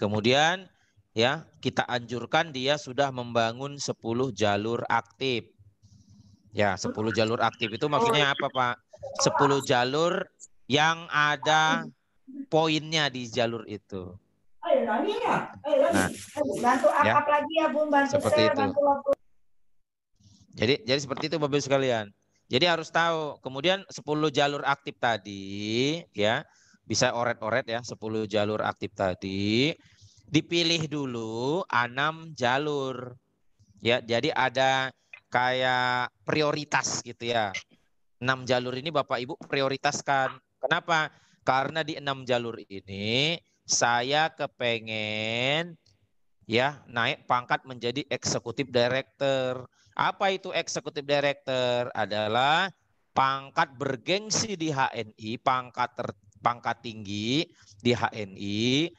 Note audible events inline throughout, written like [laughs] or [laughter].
Kemudian ya, kita anjurkan dia sudah membangun 10 jalur aktif. Ya, 10 jalur aktif itu maksudnya apa, Pak? 10 jalur yang ada poinnya di jalur itu. Nah, bantu ya, ya, Bung, bantu seperti itu. jadi jadi seperti itu Bapak ibu sekalian. Jadi harus tahu, kemudian 10 jalur aktif tadi ya bisa oret-oret ya 10 jalur aktif tadi dipilih dulu enam jalur ya jadi ada kayak prioritas gitu ya enam jalur ini bapak ibu prioritaskan kenapa karena di enam jalur ini saya kepengen ya naik pangkat menjadi eksekutif director apa itu eksekutif director adalah pangkat bergengsi di HNI pangkat tertentu pangkat tinggi di HNI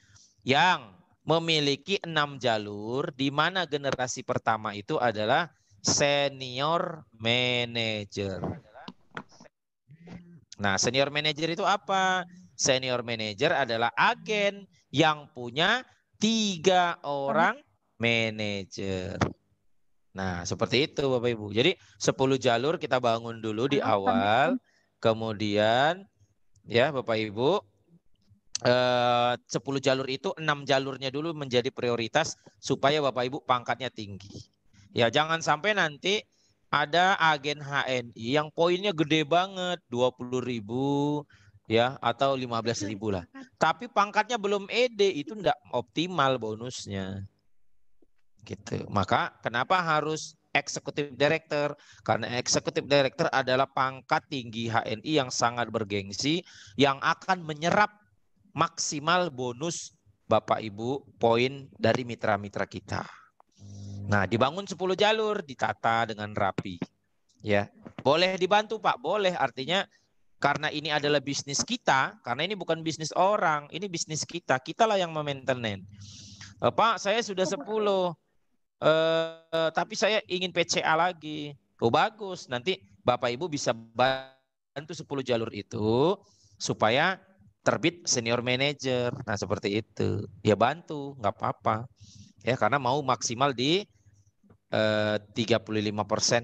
yang memiliki enam jalur di mana generasi pertama itu adalah senior manager. Nah, senior manager itu apa? Senior manager adalah agen yang punya tiga orang manager. Nah, seperti itu Bapak Ibu. Jadi 10 jalur kita bangun dulu di awal, kemudian ya Bapak Ibu. Eh, 10 jalur itu enam jalurnya dulu menjadi prioritas supaya Bapak Ibu pangkatnya tinggi. Ya, jangan sampai nanti ada agen HNI yang poinnya gede banget, 20 ribu ya atau 15 ribu lah. Tapi pangkatnya belum ED itu enggak optimal bonusnya. Gitu. Maka kenapa harus eksekutif director karena eksekutif director adalah pangkat tinggi HNI yang sangat bergengsi yang akan menyerap maksimal bonus Bapak Ibu poin dari mitra-mitra kita. Nah, dibangun 10 jalur, ditata dengan rapi. Ya. Boleh dibantu, Pak? Boleh. Artinya karena ini adalah bisnis kita, karena ini bukan bisnis orang, ini bisnis kita. Kitalah yang memaintenance. Eh, Pak, saya sudah 10 eh, tapi saya ingin PCA lagi. Oh bagus, nanti Bapak Ibu bisa bantu 10 jalur itu supaya terbit senior manager. Nah seperti itu. Ya bantu, nggak apa-apa. Ya karena mau maksimal di eh, 35%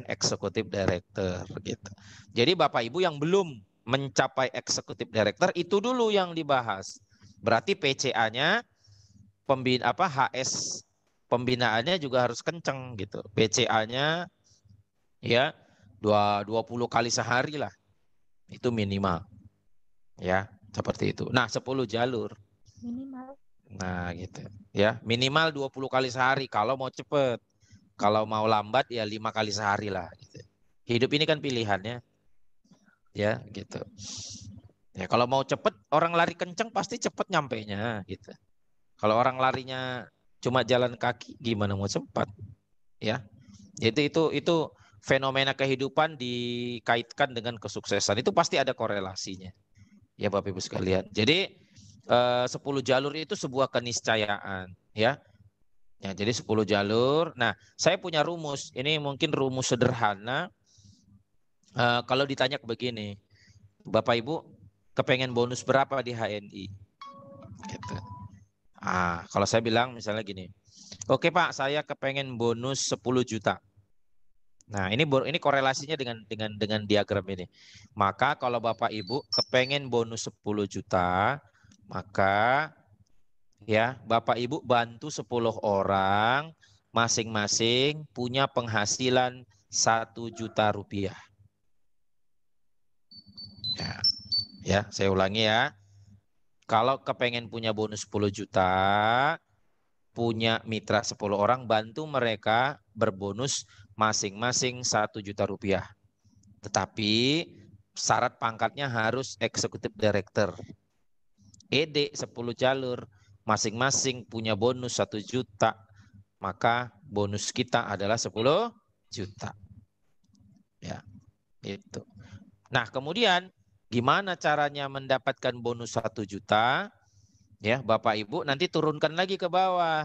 eksekutif director gitu. Jadi Bapak Ibu yang belum mencapai eksekutif director itu dulu yang dibahas. Berarti PCA-nya pembina apa HS pembinaannya juga harus kenceng gitu. BCA-nya ya dua 20 kali sehari lah. Itu minimal. Ya, seperti itu. Nah, 10 jalur. Minimal. Nah, gitu. Ya, minimal 20 kali sehari kalau mau cepet. Kalau mau lambat ya lima kali sehari lah gitu. Hidup ini kan pilihannya. Ya, gitu. Ya, kalau mau cepet orang lari kenceng pasti cepet nyampainya gitu. Kalau orang larinya cuma jalan kaki gimana mau cepat, ya jadi itu itu fenomena kehidupan dikaitkan dengan kesuksesan itu pasti ada korelasinya ya Bapak Ibu sekalian jadi eh, sepuluh jalur itu sebuah keniscayaan ya ya jadi 10 jalur nah saya punya rumus ini mungkin rumus sederhana eh, kalau ditanya begini Bapak Ibu kepengen bonus berapa di HNI gitu. Ah, kalau saya bilang misalnya gini, oke okay, Pak, saya kepengen bonus 10 juta. Nah, ini ini korelasinya dengan dengan dengan diagram ini. Maka kalau Bapak Ibu kepengen bonus 10 juta, maka ya, Bapak Ibu bantu 10 orang masing-masing punya penghasilan 1 juta rupiah. Ya. Ya, saya ulangi ya. Kalau kepengen punya bonus 10 juta, punya mitra 10 orang, bantu mereka berbonus masing-masing 1 juta rupiah. Tetapi syarat pangkatnya harus eksekutif director. ED 10 jalur, masing-masing punya bonus 1 juta, maka bonus kita adalah 10 juta. Ya, itu. Nah, kemudian Gimana caranya mendapatkan bonus satu juta? Ya, Bapak Ibu nanti turunkan lagi ke bawah.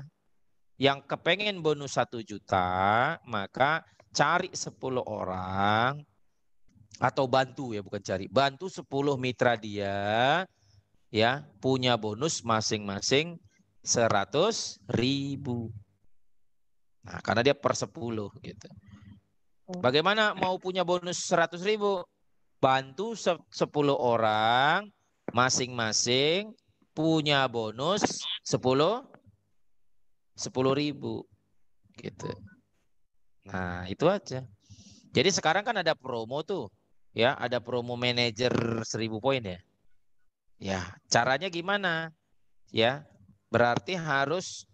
Yang kepengen bonus satu juta, maka cari 10 orang atau bantu ya bukan cari, bantu 10 mitra dia ya punya bonus masing-masing 100 ribu. Nah, karena dia per 10 gitu. Oh. Bagaimana mau punya bonus 100 ribu? bantu 10 orang masing-masing punya bonus 10 10 ribu gitu. Nah, itu aja. Jadi sekarang kan ada promo tuh. Ya, ada promo manager 1000 poin ya. Ya, caranya gimana? Ya, berarti harus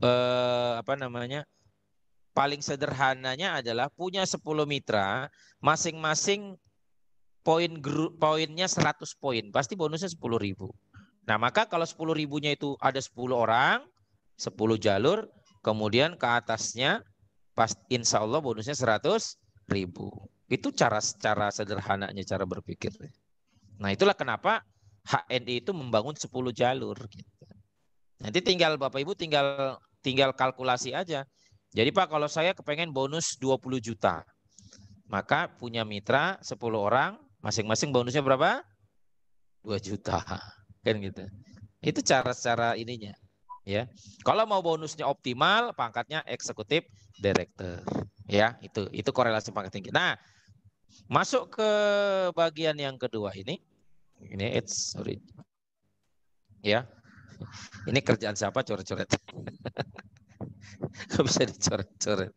eh, apa namanya? Paling sederhananya adalah punya 10 mitra, masing-masing poin poinnya 100 poin, pasti bonusnya 10 ribu. Nah, maka kalau 10 ribunya itu ada 10 orang, 10 jalur, kemudian ke atasnya pas insya Allah bonusnya 100 ribu. Itu cara cara sederhananya cara berpikir. Nah, itulah kenapa HNI itu membangun 10 jalur. Gitu. Nanti tinggal Bapak Ibu tinggal tinggal kalkulasi aja. Jadi Pak kalau saya kepengen bonus 20 juta, maka punya mitra 10 orang, Masing-masing bonusnya berapa? 2 juta. [laughs] Kan gitu. Itu cara-cara ininya. Ya. Kalau mau bonusnya optimal, pangkatnya eksekutif director. Ya, itu itu korelasi pangkat tinggi. Nah, masuk ke bagian yang kedua ini. Ini it's sorry. Ya. Ini kerjaan siapa coret-coret? [laughs] Gak bisa dicoret-coret.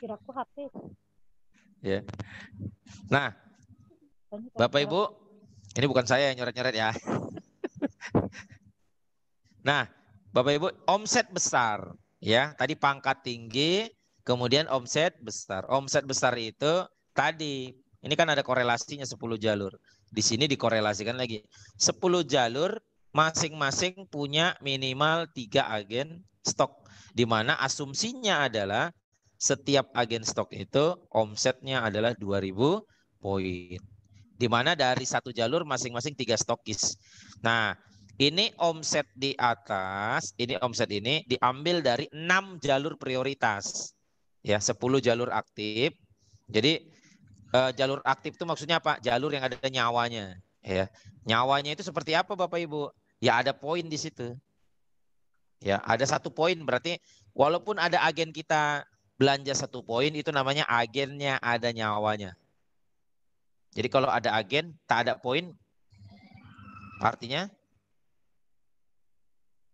Kira aku HP. Ya. Nah, Bapak Ibu, ini bukan saya yang nyoret-nyoret ya. [laughs] nah, Bapak Ibu, omset besar ya. Tadi pangkat tinggi, kemudian omset besar. Omset besar itu tadi ini kan ada korelasinya 10 jalur. Di sini dikorelasikan lagi. 10 jalur masing-masing punya minimal tiga agen stok. Di mana asumsinya adalah setiap agen stok itu omsetnya adalah 2000 poin di mana dari satu jalur masing-masing tiga stokis. Nah, ini omset di atas, ini omset ini diambil dari enam jalur prioritas. Ya, sepuluh jalur aktif. Jadi eh, jalur aktif itu maksudnya apa? Jalur yang ada nyawanya, ya. Nyawanya itu seperti apa Bapak Ibu? Ya ada poin di situ. Ya, ada satu poin berarti walaupun ada agen kita belanja satu poin itu namanya agennya ada nyawanya. Jadi kalau ada agen, tak ada poin, artinya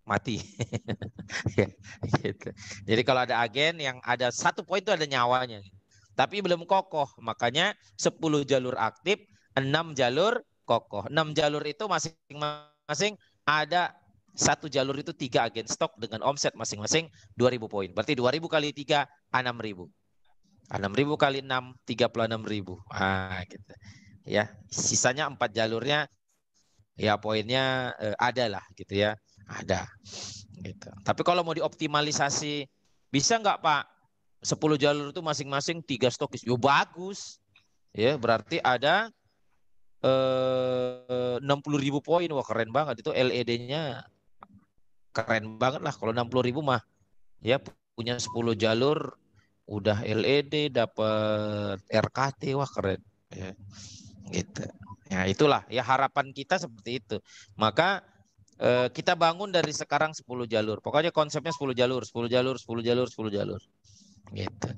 mati. [laughs] Ya, gitu. Jadi kalau ada agen yang ada satu poin itu ada nyawanya. Tapi belum kokoh, makanya 10 jalur aktif, 6 jalur kokoh. 6 jalur itu masing-masing ada satu jalur itu tiga agen stok dengan omset masing-masing 2000 poin. Berarti 2000 kali 3 6000 enam ribu kali enam 6, 36.000. Ah, gitu. Ya, sisanya empat jalurnya ya poinnya eh, ada lah gitu ya. Ada. Gitu. Tapi kalau mau dioptimalisasi bisa nggak Pak? sepuluh jalur itu masing-masing tiga stokis. Yo bagus. Ya, berarti ada eh ribu poin. Wah, keren banget itu LED-nya. Keren banget lah kalau ribu mah. Ya, punya 10 jalur udah LED dapat RKT wah keren ya. gitu ya itulah ya harapan kita seperti itu maka eh, kita bangun dari sekarang 10 jalur pokoknya konsepnya 10 jalur 10 jalur 10 jalur 10 jalur gitu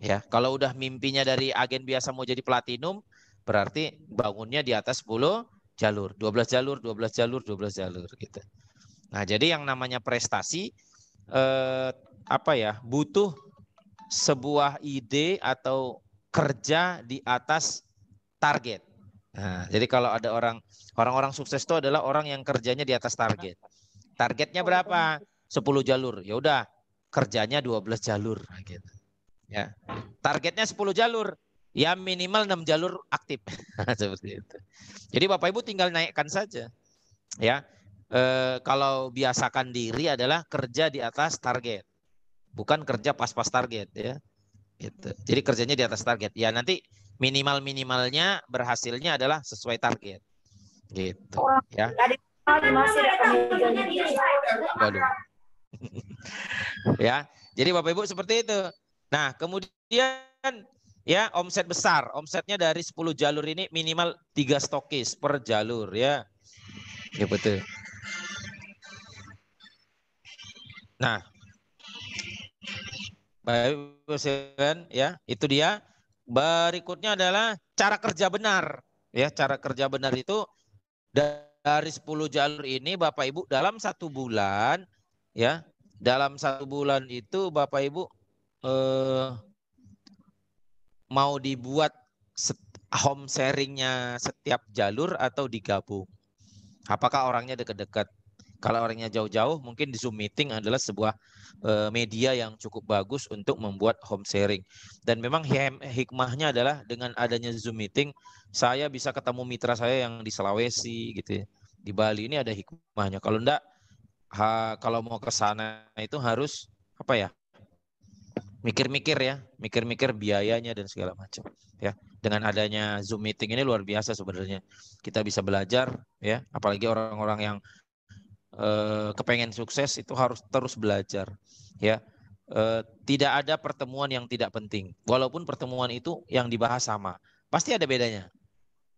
ya kalau udah mimpinya dari agen biasa mau jadi platinum berarti bangunnya di atas 10 jalur 12 jalur 12 jalur 12 jalur gitu nah jadi yang namanya prestasi eh, apa ya butuh sebuah ide atau kerja di atas target. Nah, jadi kalau ada orang orang-orang sukses itu adalah orang yang kerjanya di atas target. Targetnya berapa? 10 jalur. Ya udah, kerjanya 12 jalur nah, gitu. Ya. Targetnya 10 jalur. Ya minimal 6 jalur aktif. [laughs] Seperti itu. Jadi Bapak Ibu tinggal naikkan saja. Ya. E, kalau biasakan diri adalah kerja di atas target bukan kerja pas-pas target ya. Gitu. Jadi kerjanya di atas target. Ya nanti minimal minimalnya berhasilnya adalah sesuai target. Gitu. ya. Waduh. ya. Jadi Bapak Ibu seperti itu. Nah, kemudian ya omset besar, omsetnya dari 10 jalur ini minimal tiga stokis per jalur ya. Ya betul. Nah, Baik, kan? ya. Itu dia. Berikutnya adalah cara kerja benar. Ya, cara kerja benar itu dari 10 jalur ini Bapak Ibu dalam satu bulan ya, dalam satu bulan itu Bapak Ibu eh, mau dibuat home sharingnya setiap jalur atau digabung? Apakah orangnya dekat-dekat? Kalau orangnya jauh-jauh, mungkin di Zoom meeting adalah sebuah uh, media yang cukup bagus untuk membuat home sharing. Dan memang hikmahnya adalah dengan adanya Zoom meeting, saya bisa ketemu mitra saya yang di Sulawesi gitu ya. Di Bali ini ada hikmahnya. Kalau enggak ha, kalau mau ke sana itu harus apa ya? mikir-mikir ya, mikir-mikir biayanya dan segala macam ya. Dengan adanya Zoom meeting ini luar biasa sebenarnya. Kita bisa belajar ya, apalagi orang-orang yang Eh, kepengen sukses itu harus terus belajar ya eh, tidak ada pertemuan yang tidak penting walaupun pertemuan itu yang dibahas sama pasti ada bedanya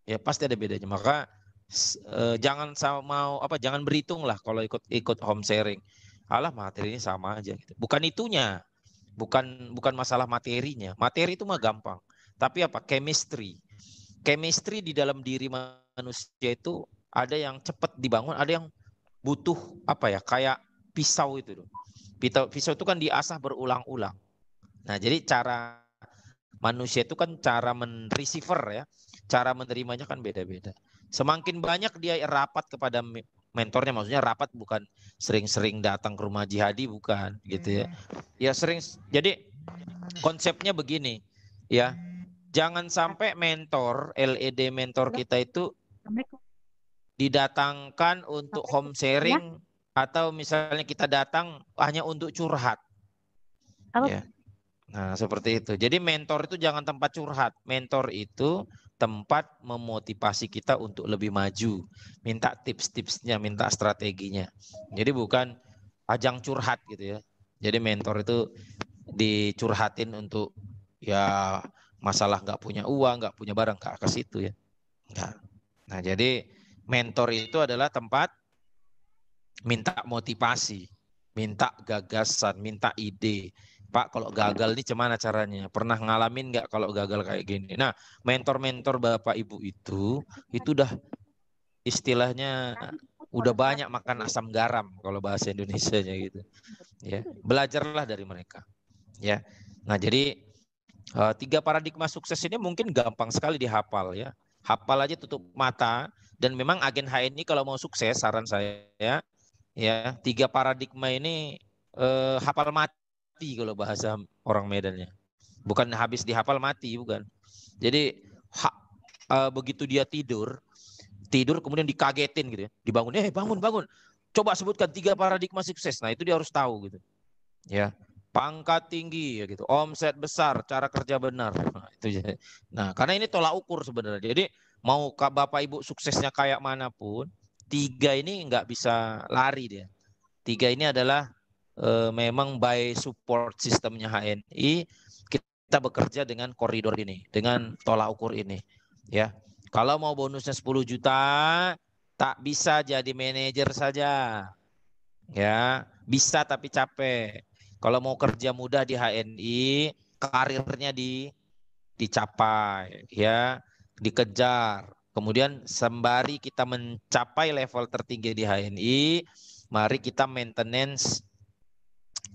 ya pasti ada bedanya maka eh, jangan sama apa jangan berhitung lah kalau ikut ikut home sharing alah ini sama aja gitu bukan itunya bukan bukan masalah materinya materi itu mah gampang tapi apa chemistry chemistry di dalam diri manusia itu ada yang cepat dibangun, ada yang butuh apa ya kayak pisau itu loh. Pisau, pisau itu kan diasah berulang-ulang. Nah jadi cara manusia itu kan cara men-receiver ya, cara menerimanya kan beda-beda. Semakin banyak dia rapat kepada mentornya, maksudnya rapat bukan sering-sering datang ke rumah jihadi bukan gitu ya. Hmm. Ya sering jadi konsepnya begini ya. Hmm. Jangan sampai mentor LED mentor kita itu didatangkan untuk home sharing atau misalnya kita datang hanya untuk curhat. Apa? Ya. Nah, seperti itu. Jadi mentor itu jangan tempat curhat. Mentor itu tempat memotivasi kita untuk lebih maju. Minta tips-tipsnya, minta strateginya. Jadi bukan ajang curhat gitu ya. Jadi mentor itu dicurhatin untuk ya masalah nggak punya uang, nggak punya barang, nggak ke situ ya. Nah, jadi mentor itu adalah tempat minta motivasi, minta gagasan, minta ide. Pak, kalau gagal nih gimana caranya? Pernah ngalamin nggak kalau gagal kayak gini? Nah, mentor-mentor Bapak Ibu itu, itu udah istilahnya udah banyak makan asam garam kalau bahasa Indonesia-nya gitu. Ya, belajarlah dari mereka. Ya. Nah, jadi eh, tiga paradigma sukses ini mungkin gampang sekali dihafal ya. Hafal aja tutup mata, dan memang agen HI ini kalau mau sukses, saran saya, ya tiga paradigma ini eh, hafal mati kalau bahasa orang Medannya. Bukan habis dihafal mati, bukan. Jadi ha, eh, begitu dia tidur, tidur kemudian dikagetin gitu ya. Dibangun, eh bangun, bangun. Coba sebutkan tiga paradigma sukses. Nah itu dia harus tahu gitu. Ya, pangkat tinggi ya gitu, omset besar, cara kerja benar. [laughs] Nah, itu. Nah, karena ini tolak ukur sebenarnya. Jadi mau bapak ibu suksesnya kayak manapun, tiga ini nggak bisa lari dia. Tiga ini adalah e, memang by support sistemnya HNI kita bekerja dengan koridor ini, dengan tolak ukur ini, ya. Kalau mau bonusnya 10 juta, tak bisa jadi manajer saja. Ya, bisa tapi capek. Kalau mau kerja mudah di HNI, karirnya di dicapai, ya dikejar. Kemudian sembari kita mencapai level tertinggi di HNI, mari kita maintenance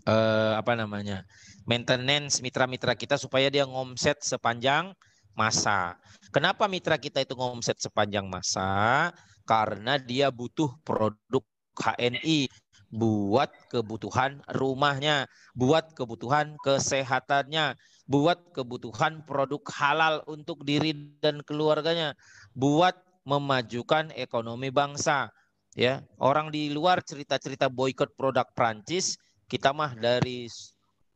eh, apa namanya? maintenance mitra-mitra kita supaya dia ngomset sepanjang masa. Kenapa mitra kita itu ngomset sepanjang masa? Karena dia butuh produk HNI buat kebutuhan rumahnya, buat kebutuhan kesehatannya, buat kebutuhan produk halal untuk diri dan keluarganya, buat memajukan ekonomi bangsa. Ya, orang di luar cerita-cerita boykot produk Prancis, kita mah dari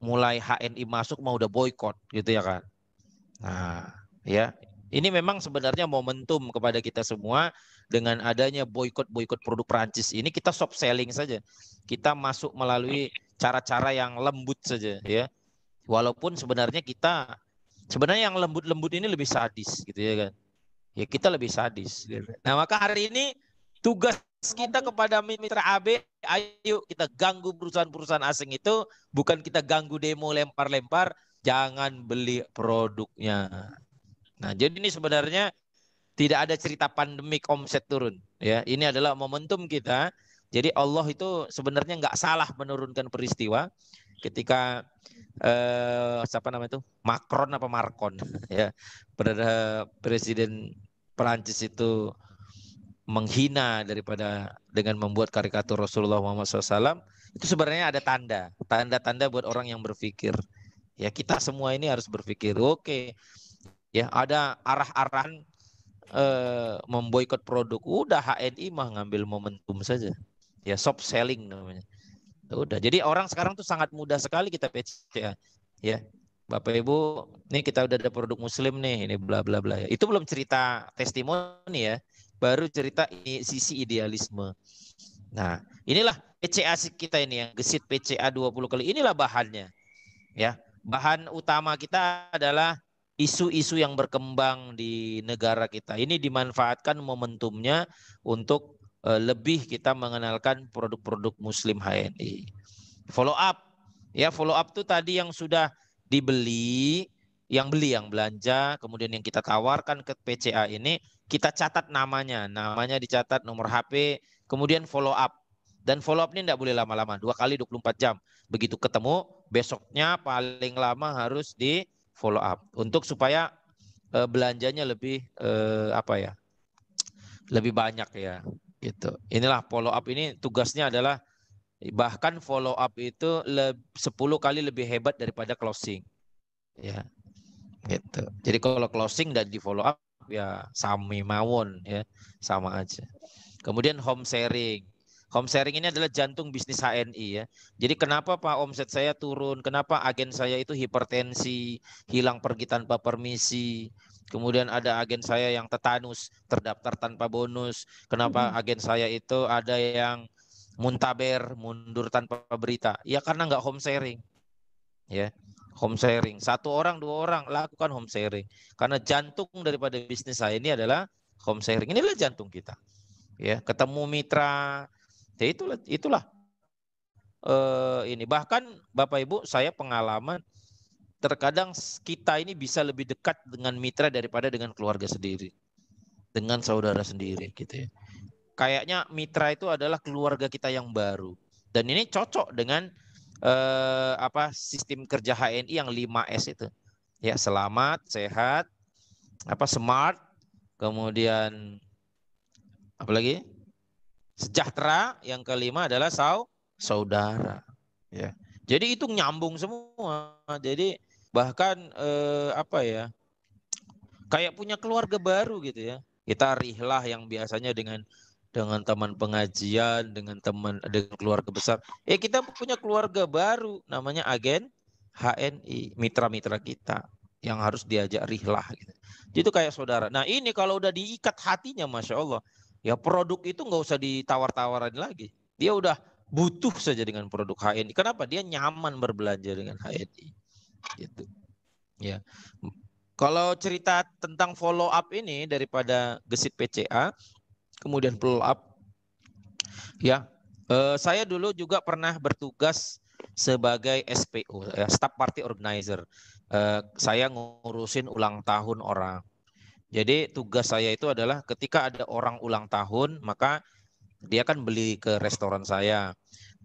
mulai HNI masuk mau udah boykot gitu ya kan. Nah, ya. Ini memang sebenarnya momentum kepada kita semua dengan adanya boykot-boykot produk Prancis ini kita soft selling saja. Kita masuk melalui cara-cara yang lembut saja ya Walaupun sebenarnya kita sebenarnya yang lembut-lembut ini lebih sadis gitu ya kan. Ya kita lebih sadis. Iya. Nah, maka hari ini tugas kita kepada mitra AB, ayo kita ganggu perusahaan-perusahaan asing itu, bukan kita ganggu demo lempar-lempar, jangan beli produknya. Nah, jadi ini sebenarnya tidak ada cerita pandemik omset turun, ya. Ini adalah momentum kita. Jadi Allah itu sebenarnya nggak salah menurunkan peristiwa, ketika eh, siapa namanya itu Macron apa Marcon [laughs] ya pada presiden Perancis itu menghina daripada dengan membuat karikatur Rasulullah Muhammad SAW itu sebenarnya ada tanda tanda-tanda buat orang yang berpikir ya kita semua ini harus berpikir oke okay, ya ada arah-arahan eh, memboikot produk udah HNI mah ngambil momentum saja ya soft selling namanya Ya udah. Jadi orang sekarang tuh sangat mudah sekali kita PCA. Ya. ya. Bapak Ibu, ini kita udah ada produk muslim nih, ini bla bla bla. Itu belum cerita testimoni ya, baru cerita ini, sisi idealisme. Nah, inilah PCA kita ini yang gesit PCA 20 kali. Inilah bahannya. Ya. Bahan utama kita adalah isu-isu yang berkembang di negara kita. Ini dimanfaatkan momentumnya untuk Eh, lebih kita mengenalkan produk-produk Muslim HNI. Follow up, ya follow up tuh tadi yang sudah dibeli, yang beli, yang belanja, kemudian yang kita tawarkan ke PCA ini, kita catat namanya, namanya dicatat, nomor HP, kemudian follow up. Dan follow up ini tidak boleh lama-lama, dua kali 24 jam. Begitu ketemu, besoknya paling lama harus di follow up untuk supaya eh, belanjanya lebih eh, apa ya, lebih banyak ya. Gitu. Inilah follow up ini tugasnya adalah bahkan follow up itu 10 kali lebih hebat daripada closing. Ya. Gitu. Jadi kalau closing dan di follow up ya sami mawon ya, sama aja. Kemudian home sharing. Home sharing ini adalah jantung bisnis HNI ya. Jadi kenapa Pak omset saya turun? Kenapa agen saya itu hipertensi, hilang pergi tanpa permisi, Kemudian ada agen saya yang tetanus terdaftar tanpa bonus. Kenapa hmm. agen saya itu ada yang muntaber mundur tanpa berita? Ya karena nggak home sharing. Ya, home sharing. Satu orang, dua orang lakukan home sharing. Karena jantung daripada bisnis saya ini adalah home sharing. Inilah jantung kita. Ya, ketemu mitra. Ya itulah itulah uh, ini bahkan Bapak Ibu saya pengalaman terkadang kita ini bisa lebih dekat dengan mitra daripada dengan keluarga sendiri, dengan saudara sendiri gitu ya. Kayaknya mitra itu adalah keluarga kita yang baru dan ini cocok dengan eh, apa sistem kerja HNI yang 5S itu. Ya, selamat, sehat, apa smart, kemudian apa lagi? Sejahtera, yang kelima adalah saudara. Ya. Jadi itu nyambung semua. Jadi bahkan eh, apa ya kayak punya keluarga baru gitu ya kita rihlah yang biasanya dengan dengan teman pengajian dengan teman dengan keluarga besar eh, kita punya keluarga baru namanya agen HNI mitra-mitra kita yang harus diajak rihlah gitu. Itu kayak saudara. Nah ini kalau udah diikat hatinya, masya Allah, ya produk itu nggak usah ditawar-tawaran lagi. Dia udah butuh saja dengan produk HNI. Kenapa? Dia nyaman berbelanja dengan HNI. Gitu. Ya. Kalau cerita tentang follow up ini daripada gesit PCA, kemudian follow up, ya, eh, saya dulu juga pernah bertugas sebagai SPO, ya, eh, staff party organizer. Eh, saya ngurusin ulang tahun orang. Jadi tugas saya itu adalah ketika ada orang ulang tahun, maka dia kan beli ke restoran saya.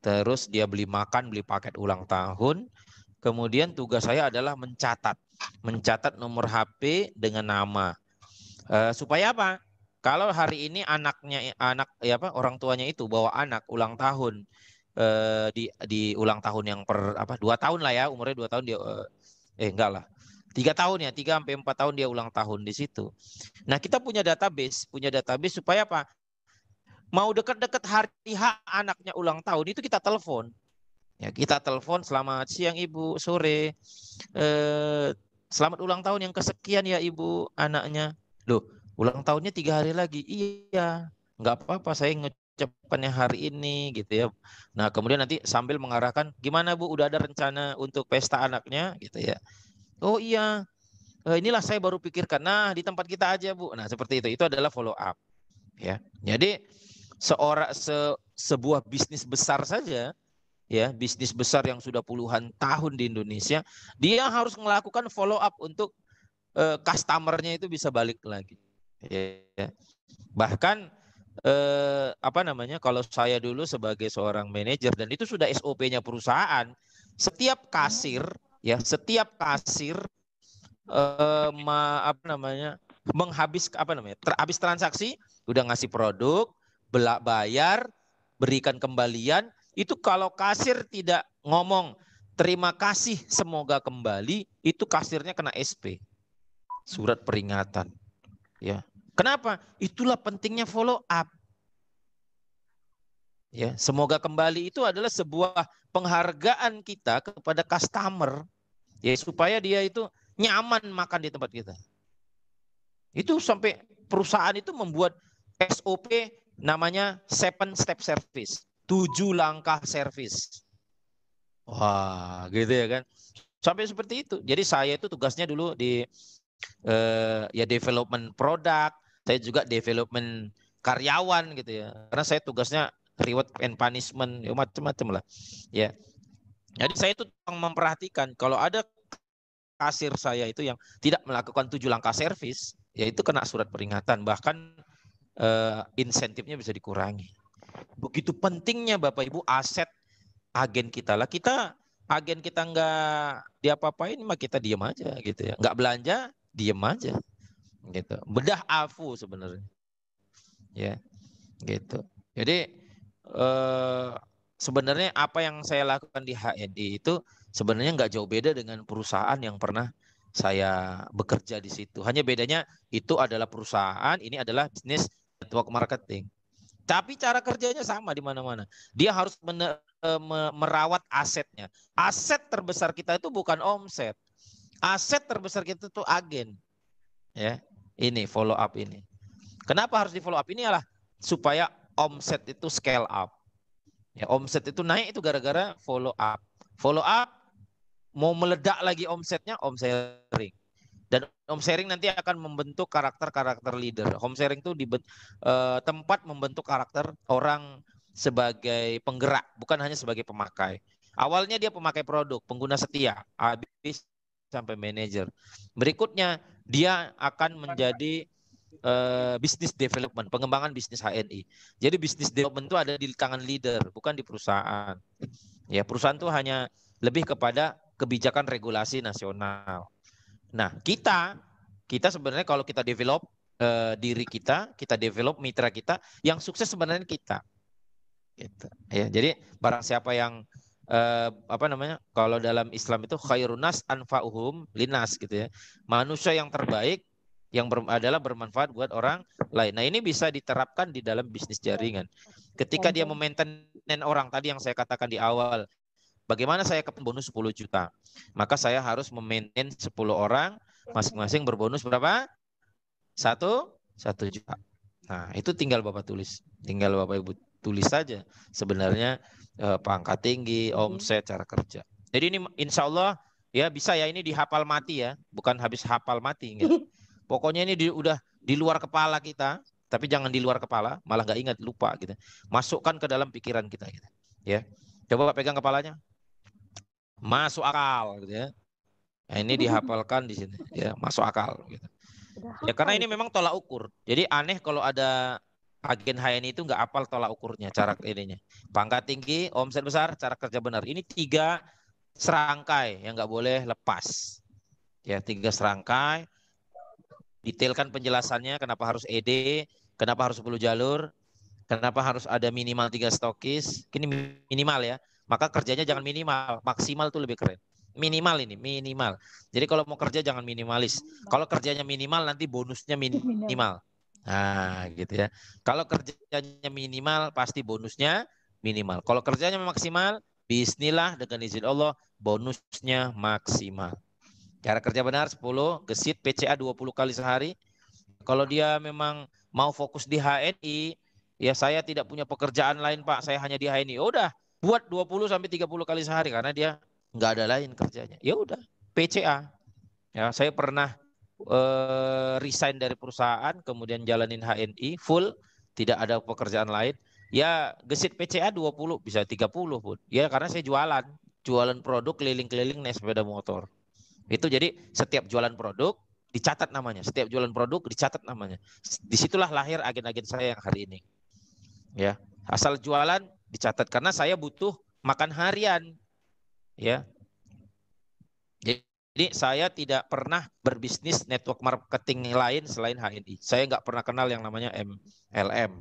Terus dia beli makan, beli paket ulang tahun. Kemudian tugas saya adalah mencatat, mencatat nomor HP dengan nama. E, supaya apa? Kalau hari ini anaknya anak ya apa orang tuanya itu bawa anak ulang tahun e, di di ulang tahun yang per apa dua tahun lah ya umurnya dua tahun dia eh, eh enggak lah tiga tahun ya tiga sampai empat tahun dia ulang tahun di situ. Nah kita punya database punya database supaya apa? Mau dekat-dekat hari H anaknya ulang tahun itu kita telepon Ya, kita telepon selamat siang Ibu, sore. Eh, selamat ulang tahun yang kesekian ya Ibu anaknya. Loh, ulang tahunnya tiga hari lagi. Iya, nggak apa-apa saya ngucapkannya hari ini gitu ya. Nah, kemudian nanti sambil mengarahkan gimana Bu udah ada rencana untuk pesta anaknya gitu ya. Oh iya, eh, inilah saya baru pikirkan. Nah, di tempat kita aja Bu. Nah, seperti itu. Itu adalah follow up. Ya. Jadi seorang se, sebuah bisnis besar saja ya bisnis besar yang sudah puluhan tahun di Indonesia, dia harus melakukan follow up untuk uh, customernya itu bisa balik lagi. Ya. Bahkan uh, apa namanya kalau saya dulu sebagai seorang manajer dan itu sudah SOP-nya perusahaan, setiap kasir ya setiap kasir uh, ma, apa namanya menghabis apa namanya ter, habis transaksi udah ngasih produk belak bayar berikan kembalian itu kalau kasir tidak ngomong terima kasih semoga kembali, itu kasirnya kena SP. Surat peringatan. Ya. Kenapa? Itulah pentingnya follow up. Ya, semoga kembali itu adalah sebuah penghargaan kita kepada customer ya supaya dia itu nyaman makan di tempat kita. Itu sampai perusahaan itu membuat SOP namanya seven step service tujuh langkah servis. Wah, gitu ya kan. Sampai seperti itu. Jadi saya itu tugasnya dulu di eh, ya development produk, saya juga development karyawan gitu ya. Karena saya tugasnya reward and punishment, ya macam-macam lah. Ya. Jadi saya itu memperhatikan kalau ada kasir saya itu yang tidak melakukan tujuh langkah servis, ya itu kena surat peringatan. Bahkan eh, insentifnya bisa dikurangi begitu pentingnya Bapak Ibu aset agen kita lah kita agen kita nggak diapa-apain mah kita diem aja gitu ya nggak belanja diem aja gitu bedah afu sebenarnya ya gitu jadi eh, sebenarnya apa yang saya lakukan di HND itu sebenarnya nggak jauh beda dengan perusahaan yang pernah saya bekerja di situ. Hanya bedanya itu adalah perusahaan, ini adalah bisnis network marketing. Tapi cara kerjanya sama di mana-mana. Dia harus e, merawat asetnya. Aset terbesar kita itu bukan omset. Aset terbesar kita itu agen. Ya, ini follow up ini. Kenapa harus di follow up ini adalah supaya omset itu scale up. Ya, omset itu naik itu gara-gara follow up. Follow up mau meledak lagi omsetnya, omset ring. Dan home sharing nanti akan membentuk karakter-karakter leader. Home sharing itu di uh, tempat membentuk karakter orang sebagai penggerak, bukan hanya sebagai pemakai. Awalnya dia pemakai produk, pengguna setia, habis sampai manager. Berikutnya dia akan menjadi uh, eh, bisnis development, pengembangan bisnis HNI. Jadi bisnis development itu ada di tangan leader, bukan di perusahaan. Ya, perusahaan itu hanya lebih kepada kebijakan regulasi nasional. Nah, kita kita sebenarnya kalau kita develop uh, diri kita, kita develop mitra kita, yang sukses sebenarnya kita. Gitu. Ya, jadi barang siapa yang uh, apa namanya? Kalau dalam Islam itu khairunas anfa'uhum linas gitu ya. Manusia yang terbaik yang ber, adalah bermanfaat buat orang lain. Nah, ini bisa diterapkan di dalam bisnis jaringan. Ketika dia memaintain orang tadi yang saya katakan di awal, Bagaimana saya akan bonus 10 juta? Maka saya harus memaintain 10 orang, masing-masing berbonus berapa? Satu, satu juta. Nah, itu tinggal Bapak tulis. Tinggal Bapak Ibu tulis saja sebenarnya eh, pangkat tinggi, omset, cara kerja. Jadi ini insya Allah ya bisa ya ini dihafal mati ya, bukan habis hafal mati. Enggak. [laughs] Pokoknya ini di, udah di luar kepala kita, tapi jangan di luar kepala, malah nggak ingat, lupa gitu. Masukkan ke dalam pikiran kita gitu. Ya. Coba Bapak pegang kepalanya masuk akal gitu ya. Nah, ini dihafalkan di sini ya masuk akal gitu. Ya karena ini memang tolak ukur. Jadi aneh kalau ada agen HNI itu nggak apal tolak ukurnya cara ininya. Pangkat tinggi, omset besar, cara kerja benar. Ini tiga serangkai yang nggak boleh lepas. Ya tiga serangkai. Detailkan penjelasannya kenapa harus ED, kenapa harus 10 jalur, kenapa harus ada minimal tiga stokis. Ini minimal ya maka kerjanya jangan minimal, maksimal tuh lebih keren. Minimal ini, minimal. Jadi kalau mau kerja jangan minimalis. Kalau kerjanya minimal nanti bonusnya minimal. Nah, gitu ya. Kalau kerjanya minimal pasti bonusnya minimal. Kalau kerjanya maksimal, bismillah dengan izin Allah bonusnya maksimal. Cara kerja benar 10, gesit PCA 20 kali sehari. Kalau dia memang mau fokus di HNI, ya saya tidak punya pekerjaan lain Pak, saya hanya di HNI. Udah, buat 20 sampai 30 kali sehari karena dia nggak ada lain kerjanya. Ya udah, PCA. Ya, saya pernah eh, resign dari perusahaan, kemudian jalanin HNI full, tidak ada pekerjaan lain. Ya, gesit PCA 20, bisa 30 pun. Ya, karena saya jualan, jualan produk keliling-keliling naik sepeda motor. Itu jadi setiap jualan produk dicatat namanya, setiap jualan produk dicatat namanya. Disitulah lahir agen-agen saya yang hari ini. Ya, asal jualan dicatat karena saya butuh makan harian. Ya. Jadi saya tidak pernah berbisnis network marketing lain selain HNI. Saya nggak pernah kenal yang namanya MLM.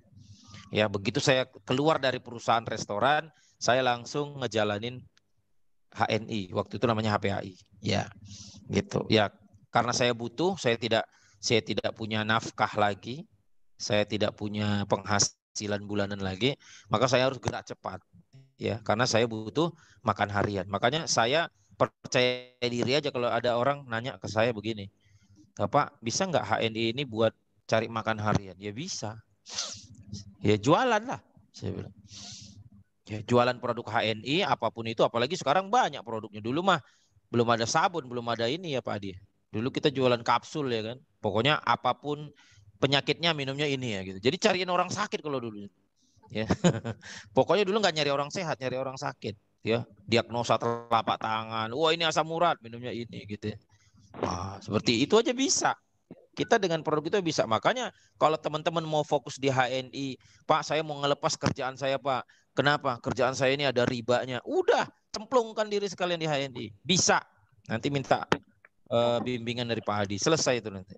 Ya, begitu saya keluar dari perusahaan restoran, saya langsung ngejalanin HNI. Waktu itu namanya HPAI. Ya. Gitu. Ya, karena saya butuh, saya tidak saya tidak punya nafkah lagi, saya tidak punya penghasilan penghasilan bulanan lagi, maka saya harus gerak cepat ya karena saya butuh makan harian. Makanya saya percaya diri aja kalau ada orang nanya ke saya begini, Pak bisa nggak HNI ini buat cari makan harian? Ya bisa, ya jualan lah saya bilang. Ya, jualan produk HNI apapun itu, apalagi sekarang banyak produknya. Dulu mah belum ada sabun, belum ada ini ya Pak Adi. Dulu kita jualan kapsul ya kan. Pokoknya apapun penyakitnya minumnya ini ya gitu. Jadi cariin orang sakit kalau dulu. Ya. [laughs] Pokoknya dulu nggak nyari orang sehat, nyari orang sakit ya. Diagnosa telapak tangan, wah ini asam urat, minumnya ini gitu. Ya. Wah, seperti itu aja bisa. Kita dengan produk itu bisa. Makanya kalau teman-teman mau fokus di HNI, Pak saya mau ngelepas kerjaan saya Pak. Kenapa? Kerjaan saya ini ada ribanya. Udah, cemplungkan diri sekalian di HNI. Bisa. Nanti minta uh, bimbingan dari Pak Hadi Selesai itu nanti.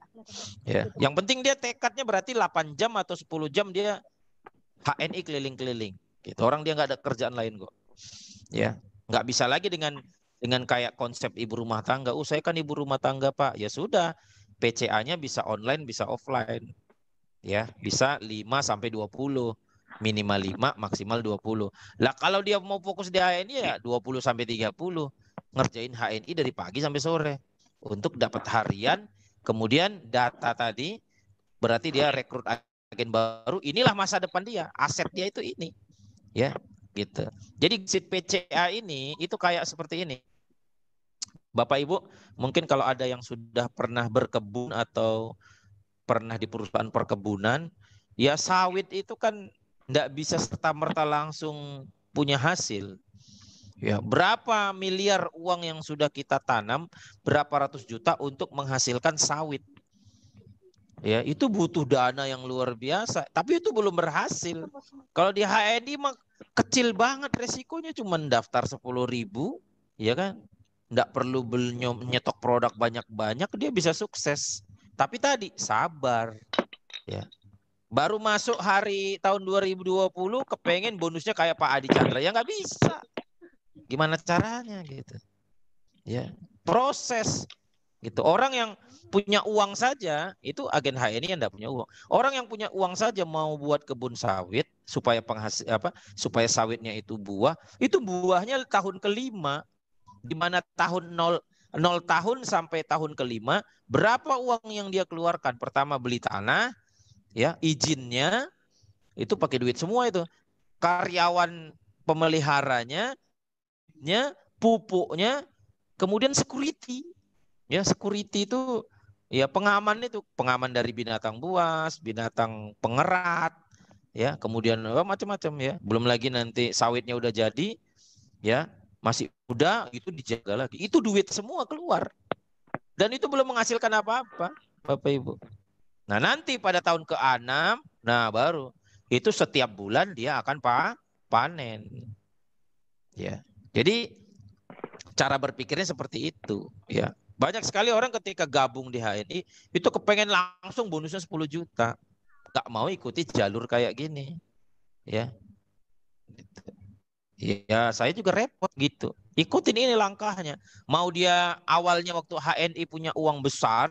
Ya. Yang penting dia tekadnya berarti 8 jam atau 10 jam dia HNI keliling-keliling. Gitu. Orang dia nggak ada kerjaan lain kok. Ya, nggak bisa lagi dengan dengan kayak konsep ibu rumah tangga. Oh, saya kan ibu rumah tangga, Pak. Ya sudah, PCA-nya bisa online, bisa offline. Ya, bisa 5 sampai 20 minimal 5 maksimal 20. Lah kalau dia mau fokus di HNI ya 20 sampai 30 ngerjain HNI dari pagi sampai sore untuk dapat nah. harian. Kemudian data tadi berarti dia rekrut agen baru. Inilah masa depan dia. Aset dia itu ini. Ya, gitu. Jadi exit PCA ini itu kayak seperti ini. Bapak Ibu, mungkin kalau ada yang sudah pernah berkebun atau pernah di perusahaan perkebunan, ya sawit itu kan tidak bisa serta merta langsung punya hasil. Ya, berapa miliar uang yang sudah kita tanam, berapa ratus juta untuk menghasilkan sawit. Ya, itu butuh dana yang luar biasa, tapi itu belum berhasil. Kalau di HND mah kecil banget resikonya cuma daftar sepuluh ribu, ya kan? Nggak perlu beli nyetok produk banyak-banyak, dia bisa sukses. Tapi tadi sabar. Ya, baru masuk hari tahun 2020 kepengen bonusnya kayak Pak Adi Chandra ya nggak bisa gimana caranya gitu ya proses gitu orang yang punya uang saja itu agen HNI yang tidak punya uang orang yang punya uang saja mau buat kebun sawit supaya penghasil apa supaya sawitnya itu buah itu buahnya tahun kelima di mana tahun nol nol tahun sampai tahun kelima berapa uang yang dia keluarkan pertama beli tanah ya izinnya itu pakai duit semua itu karyawan pemeliharanya bibitnya, pupuknya, kemudian security. Ya, security itu ya pengaman itu, pengaman dari binatang buas, binatang pengerat, ya, kemudian oh, macam-macam ya. Belum lagi nanti sawitnya udah jadi, ya, masih muda itu dijaga lagi. Itu duit semua keluar. Dan itu belum menghasilkan apa-apa, Bapak Ibu. Nah, nanti pada tahun ke-6, nah baru itu setiap bulan dia akan pa panen. Ya. Jadi cara berpikirnya seperti itu, ya. Banyak sekali orang ketika gabung di HNI itu kepengen langsung bonusnya 10 juta. Gak mau ikuti jalur kayak gini. Ya. Ya, saya juga repot gitu. Ikutin ini langkahnya. Mau dia awalnya waktu HNI punya uang besar,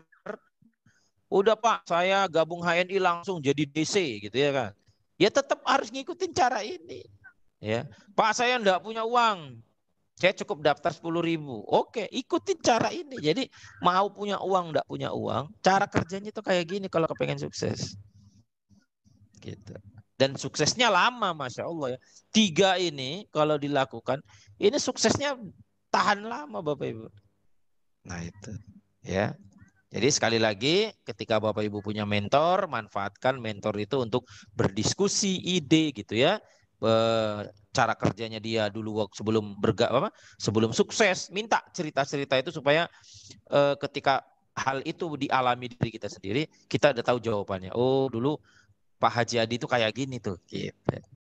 udah Pak, saya gabung HNI langsung jadi DC gitu ya kan. Ya tetap harus ngikutin cara ini. Ya. Pak, saya enggak punya uang saya cukup daftar sepuluh ribu. Oke, ikutin cara ini. Jadi mau punya uang, enggak punya uang. Cara kerjanya itu kayak gini kalau kepengen sukses. Gitu. Dan suksesnya lama, Masya Allah. ya. Tiga ini kalau dilakukan, ini suksesnya tahan lama Bapak Ibu. Nah itu. ya. Jadi sekali lagi ketika Bapak Ibu punya mentor, manfaatkan mentor itu untuk berdiskusi ide gitu ya cara kerjanya dia dulu sebelum berga apa sebelum sukses minta cerita-cerita itu supaya eh, ketika hal itu dialami diri kita sendiri kita udah tahu jawabannya oh dulu Pak Haji Adi itu kayak gini tuh gitu